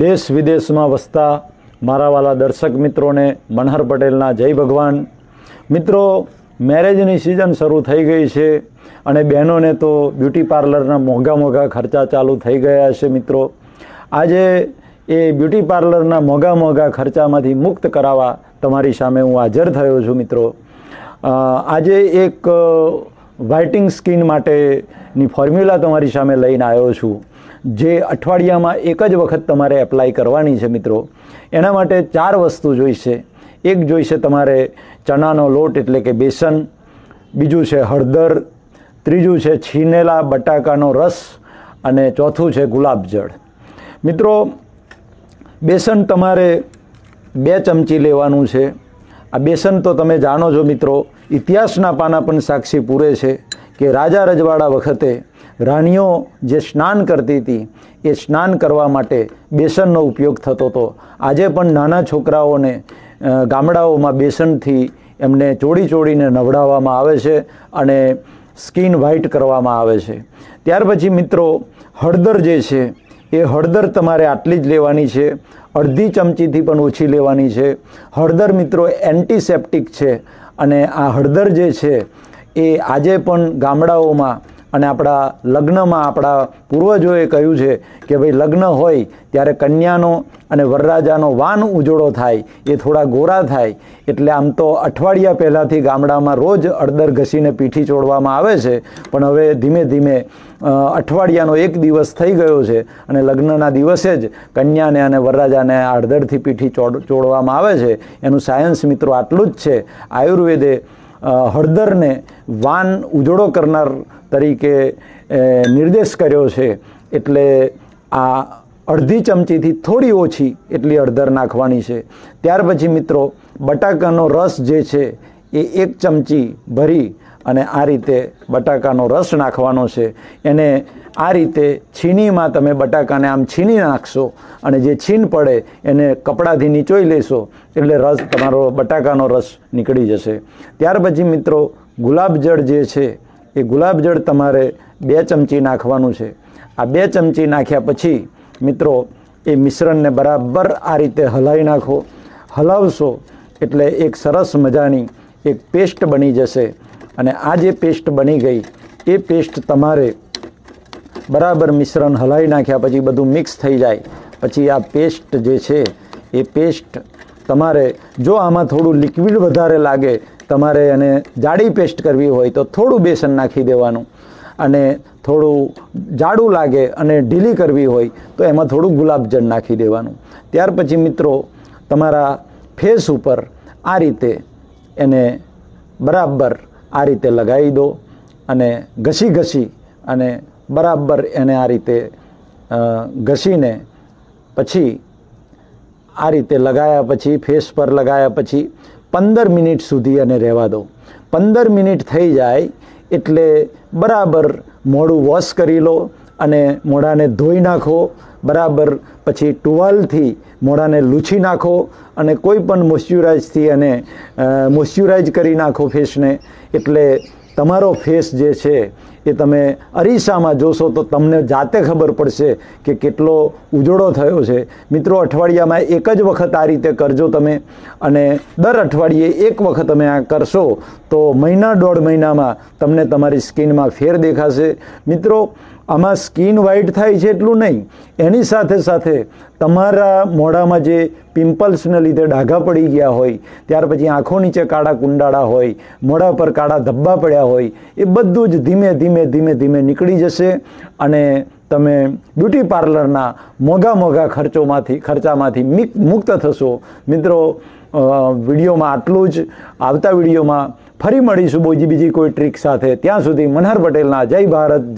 દેશ વિદેશમાં વસતા મારાવાલા દર્શક મિત્રોને મનહર પટેલના જય ભગવાન મિત્રો મેરેજની સિઝન શરૂ થઈ ગઈ છે અને બહેનોને તો બ્યુટી પાર્લરના મોંઘા મોંઘા ખર્ચા ચાલુ થઈ ગયા છે મિત્રો આજે એ બ્યુટી પાર્લરના મોંઘા મોંઘા ખર્ચામાંથી મુક્ત કરાવવા તમારી સામે હું હાજર થયો છું મિત્રો આજે એક વ્હાઇટિંગ સ્કીન માટેની ફોર્મ્યુલા તમારી સામે લઈને આવ્યો છું જે અઠવાડિયામાં એક જ વખત તમારે એપ્લાય કરવાની છે મિત્રો એના માટે ચાર વસ્તુ જોઈશે એક જોઈશે તમારે ચણાનો લોટ એટલે કે બેસન બીજું છે હળદર ત્રીજું છે છીનેલા બટાકાનો રસ અને ચોથું છે ગુલાબજળ મિત્રો બેસન તમારે બે ચમચી લેવાનું છે આ બેસન તો તમે જાણો છો મિત્રો ઇતિહાસના પાના પણ સાક્ષી પૂરે છે કે રાજા રજવાડા વખતે રાણીઓ જે સ્નાન કરતી હતી એ સ્નાન કરવા માટે બેસનનો ઉપયોગ થતો હતો આજે પણ નાના છોકરાઓને ગામડાઓમાં બેસનથી એમને ચોડી ચોડીને નવડાવવામાં આવે છે અને સ્કિન વ્હાઇટ કરવામાં આવે છે ત્યાર પછી મિત્રો હળદર જે છે એ હળદર તમારે આટલી જ લેવાની છે અડધી ચમચીથી પણ ઓછી લેવાની છે હળદર મિત્રો એન્ટીસેપ્ટિક છે અને આ હળદર જે છે એ આજે પણ ગામડાઓમાં અને આપણા લગ્નમાં આપણા પૂર્વજોએ કહ્યું છે કે ભાઈ લગ્ન હોય ત્યારે કન્યાનો અને વરરાજાનો વાન ઉજળો થાય એ થોડા ગોરા થાય એટલે આમ તો અઠવાડિયા પહેલાંથી ગામડામાં રોજ અડદર ઘસીને પીઠી ચોડવામાં આવે છે પણ હવે ધીમે ધીમે અઠવાડિયાનો એક દિવસ થઈ ગયો છે અને લગ્નના દિવસે જ કન્યાને અને વરરાજાને અડદરથી પીઠી ચોડ ચોડવામાં આવે છે એનું સાયન્સ મિત્રો આટલું જ છે આયુર્વેદે હળદરને વાન ઉજળો કરનાર તરીકે નિર્દેશ કર્યો છે એટલે આ અડધી ચમચીથી થોડી ઓછી એટલી હળદર નાખવાની છે ત્યાર પછી મિત્રો બટાકાનો રસ જે છે એ એક ચમચી ભરી અને આ રીતે બટાકાનો રસ નાખવાનો છે એને આ રીતે છીનીમાં તમે બટાકાને આમ છીની નાખશો અને જે છીન પડે એને કપડાથી નીચોઈ લેશો એટલે રસ તમારો બટાકાનો રસ નીકળી જશે ત્યાર પછી મિત્રો ગુલાબજળ જે છે એ ગુલાબજળ તમારે બે ચમચી નાખવાનું છે આ બે ચમચી નાખ્યા પછી મિત્રો એ મિશ્રણને બરાબર આ રીતે હલાવી નાખો હલાવશો એટલે એક સરસ મજાની એક પેસ્ટ બની જશે અને આ જે પેસ્ટ બની ગઈ એ પેસ્ટ તમારે બરાબર મિશ્રણ હલાવી નાખ્યા પછી બધું મિક્સ થઈ જાય પછી આ પેસ્ટ જે છે એ પેસ્ટ તમારે જો આમાં થોડું લિક્વિડ વધારે લાગે તમારે એને જાડી પેસ્ટ કરવી હોય તો થોડું બેસન નાખી દેવાનું અને થોડું જાડું લાગે અને ઢીલી કરવી હોય તો એમાં થોડું ગુલાબજળ નાખી દેવાનું ત્યાર પછી મિત્રો તમારા ફેસ ઉપર આ રીતે એને બરાબર આ રીતે લગાવી દો અને ઘસી ઘસી અને બરાબર એને આ રીતે ઘસીને પછી આ રીતે લગાયા પછી ફેસ પર લગાયા પછી પંદર મિનિટ સુધી એને રહેવા દો પંદર મિનિટ થઈ જાય એટલે બરાબર મોડું વોશ કરી લો અને મોઢાને ધોઈ નાખો બરાબર પછી ટુવાલથી મોઢાને લૂછી નાખો અને કોઈ પણ મોઇશ્ચરાઇઝથી અને મોઇશ્ચરાઇઝ કરી નાખો ફેસને એટલે તમારો ફેસ જે છે એ તમે અરીસામાં જોશો તો તમને જાતે ખબર પડશે કે કેટલો ઉજળો થયો છે મિત્રો અઠવાડિયામાં એક જ વખત આ રીતે કરજો તમે અને દર અઠવાડિયે એક વખત તમે આ કરશો તો મહિના દોઢ મહિનામાં તમને તમારી સ્કિનમાં ફેર દેખાશે મિત્રો આમાં સ્કિન વ્હાઇટ થાય છે એટલું નહીં એની સાથે સાથે તમારા મોઢામાં જે પિમ્પલ્સને લીધે ડાઘા પડી ગયા હોય ત્યાર પછી આંખો નીચે કાળા કુંડાળા હોય મોઢા પર કાળા ધબ્બા પડ્યા હોય એ બધું જ ધીમે ધીમે ધીમે ધીમે ધીમે નીકળી જશે અને તમે બ્યુટી પાર્લરના મોંઘા મોંઘા ખર્ચોમાંથી ખર્ચામાંથી મુક્ત થશો મિત્રો વિડીયોમાં આટલું જ આવતા વિડીયોમાં ફરી મળીશું બોજી બીજી કોઈ ટ્રીક સાથે ત્યાં સુધી મનહર પટેલના જય ભારત